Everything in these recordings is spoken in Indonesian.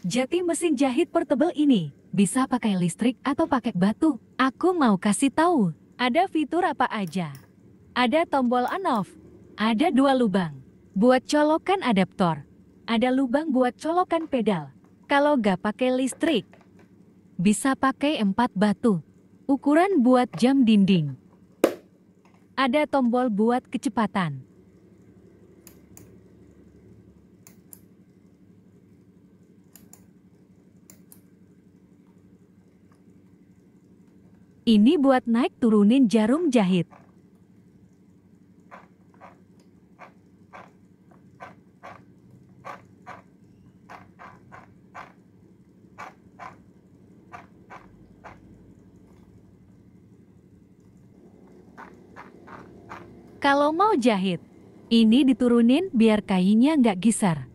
Jati mesin jahit portable ini bisa pakai listrik atau pakai batu. Aku mau kasih tahu, ada fitur apa aja. Ada tombol on off, ada dua lubang. Buat colokan adaptor, ada lubang buat colokan pedal. Kalau gak pakai listrik, bisa pakai empat batu. Ukuran buat jam dinding. Ada tombol buat kecepatan. Ini buat naik turunin jarum jahit. Kalau mau jahit, ini diturunin biar kainnya nggak gisar.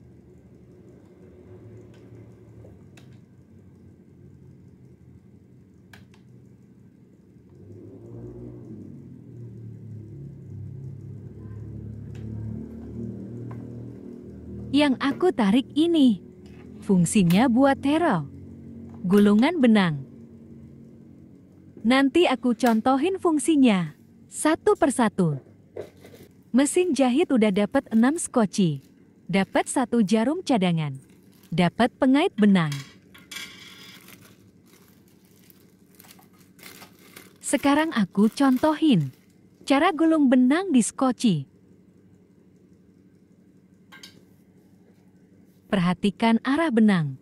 yang aku tarik ini. Fungsinya buat terol. Gulungan benang. Nanti aku contohin fungsinya. Satu persatu. Mesin jahit udah dapat enam skoci. Dapat satu jarum cadangan. Dapat pengait benang. Sekarang aku contohin. Cara gulung benang di skoci. Perhatikan arah benang.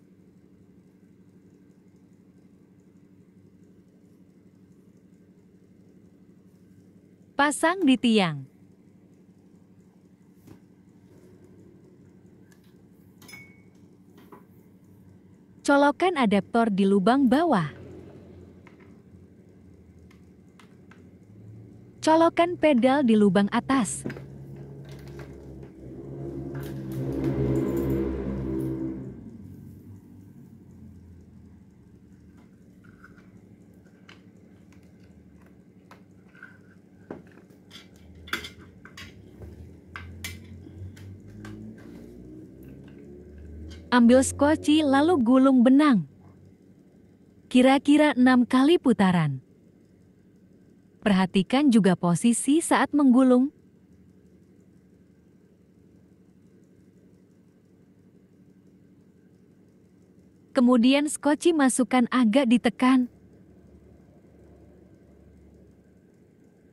Pasang di tiang. Colokan adaptor di lubang bawah. Colokan pedal di lubang atas. ambil skoci lalu gulung benang. Kira-kira enam kali putaran. Perhatikan juga posisi saat menggulung. Kemudian skoci masukkan agak ditekan.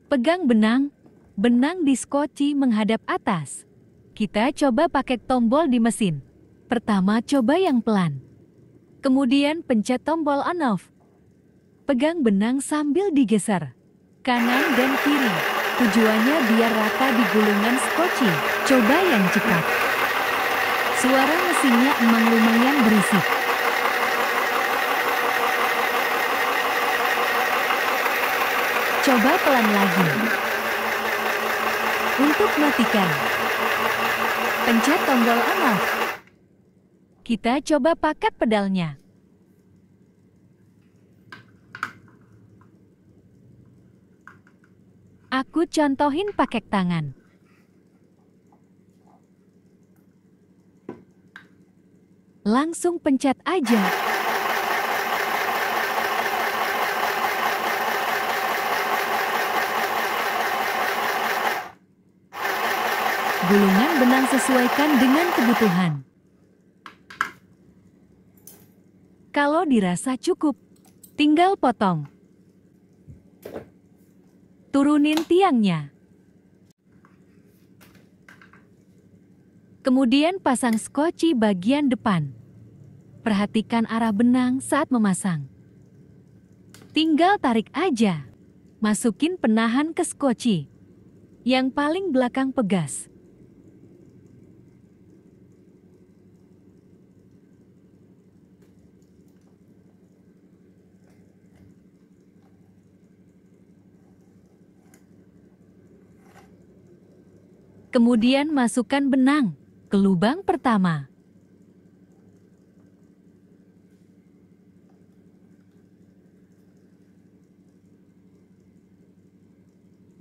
Pegang benang, benang di skoci menghadap atas. Kita coba pakai tombol di mesin. Pertama, coba yang pelan. Kemudian pencet tombol on-off. Pegang benang sambil digeser. Kanan dan kiri. Tujuannya biar rata di gulungan skoci. Coba yang cepat. Suara mesinnya emang lumayan berisik. Coba pelan lagi. Untuk matikan, pencet tombol on-off. Kita coba pakat pedalnya. Aku contohin pakai tangan. Langsung pencet aja. Gulungan benang sesuaikan dengan kebutuhan. Kalau dirasa cukup, tinggal potong. Turunin tiangnya. Kemudian pasang skoci bagian depan. Perhatikan arah benang saat memasang. Tinggal tarik aja. Masukin penahan ke skoci. Yang paling belakang pegas. Kemudian masukkan benang ke lubang pertama.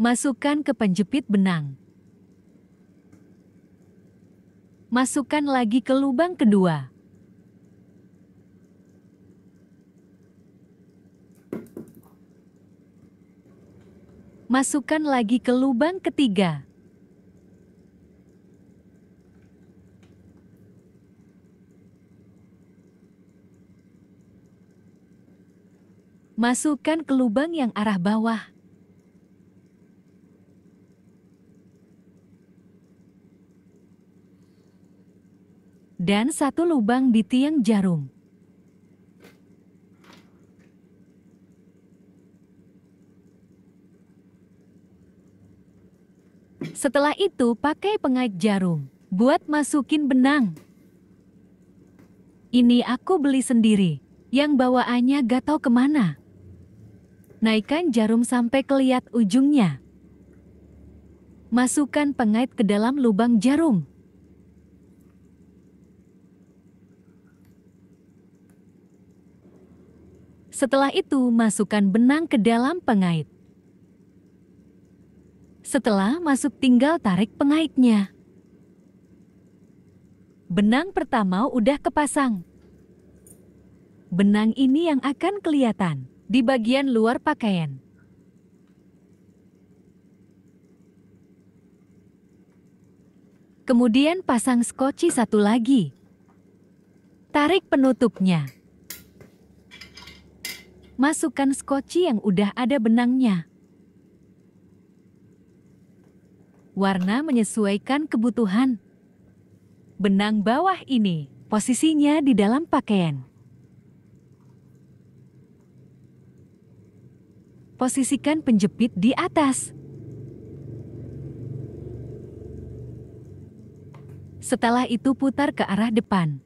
Masukkan ke penjepit benang. Masukkan lagi ke lubang kedua. Masukkan lagi ke lubang ketiga. Masukkan ke lubang yang arah bawah. Dan satu lubang di tiang jarum. Setelah itu pakai pengait jarum. Buat masukin benang. Ini aku beli sendiri. Yang bawaannya gak tau kemana. Naikkan jarum sampai keliat ujungnya. Masukkan pengait ke dalam lubang jarum. Setelah itu, masukkan benang ke dalam pengait. Setelah masuk tinggal tarik pengaitnya. Benang pertama udah kepasang. Benang ini yang akan kelihatan di bagian luar pakaian. Kemudian pasang skoci satu lagi. Tarik penutupnya. Masukkan skoci yang udah ada benangnya. Warna menyesuaikan kebutuhan. Benang bawah ini posisinya di dalam pakaian. posisikan penjepit di atas. Setelah itu putar ke arah depan.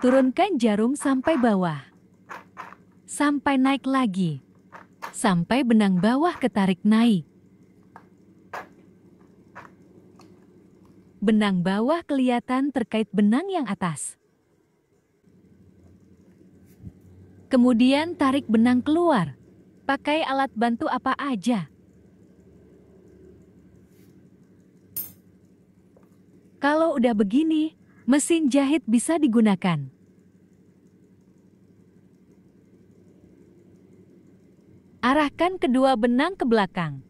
Turunkan jarum sampai bawah. Sampai naik lagi. Sampai benang bawah ketarik naik. Benang bawah kelihatan terkait benang yang atas. Kemudian tarik benang keluar. Pakai alat bantu apa aja. Kalau udah begini, mesin jahit bisa digunakan. Arahkan kedua benang ke belakang.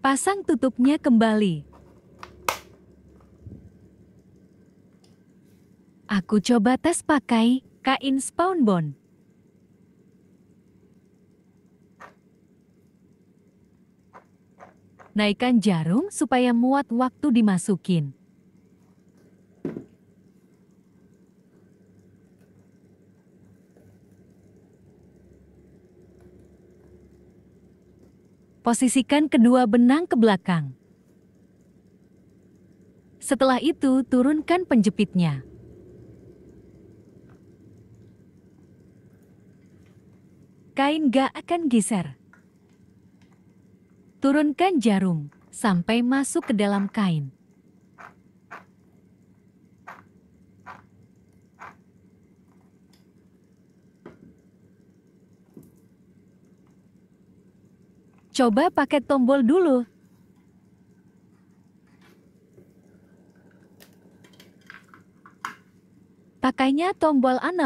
Pasang tutupnya kembali. Aku coba tes pakai kain spawn Naikkan jarum supaya muat waktu dimasukin. Posisikan kedua benang ke belakang. Setelah itu, turunkan penjepitnya. Kain gak akan geser. Turunkan jarum sampai masuk ke dalam kain. Coba pakai tombol dulu. Pakainya tombol on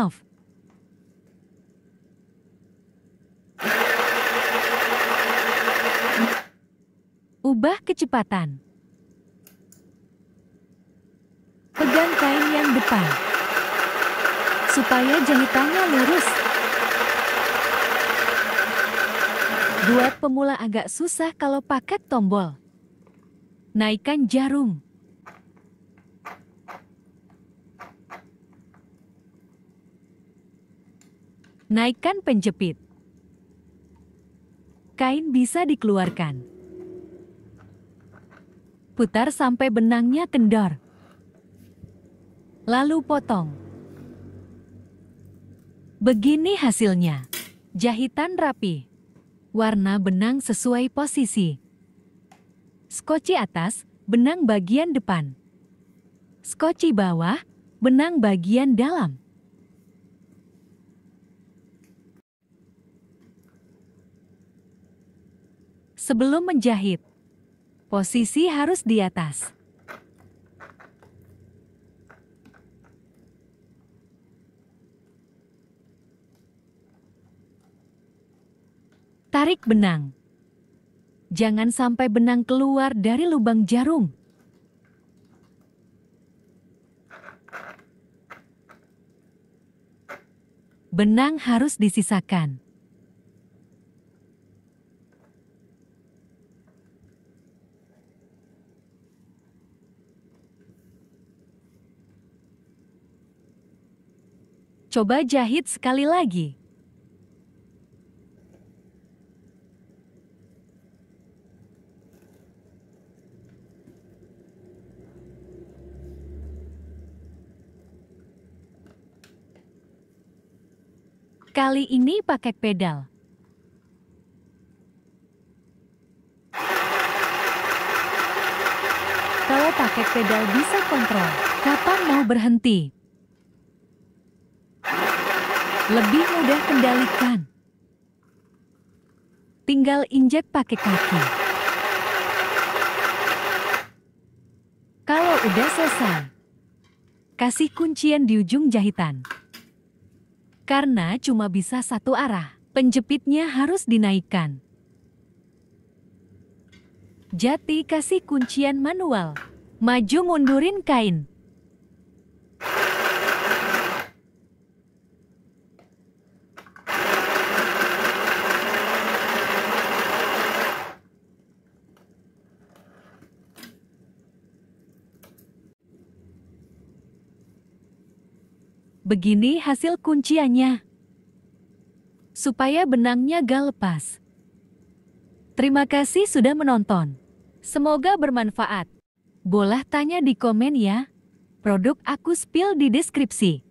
Ubah kecepatan. Pegang kain yang depan. Supaya jahitannya lurus. Buat pemula agak susah kalau paket tombol. Naikkan jarum. Naikkan penjepit. Kain bisa dikeluarkan. Putar sampai benangnya kendor. Lalu potong. Begini hasilnya. Jahitan rapi warna benang sesuai posisi. Skoci atas, benang bagian depan. Skoci bawah, benang bagian dalam. Sebelum menjahit, posisi harus di atas. Tarik benang. Jangan sampai benang keluar dari lubang jarum. Benang harus disisakan. Coba jahit sekali lagi. Kali ini pakai pedal. Kalau pakai pedal bisa kontrol kapan mau berhenti. Lebih mudah kendalikan. Tinggal injek pakai kaki. Kalau udah selesai, kasih kuncian di ujung jahitan. Karena cuma bisa satu arah, penjepitnya harus dinaikkan. Jati kasih kuncian manual. Maju mundurin kain. Begini hasil kunciannya. Supaya benangnya gak lepas. Terima kasih sudah menonton. Semoga bermanfaat. Boleh tanya di komen ya. Produk aku spill di deskripsi.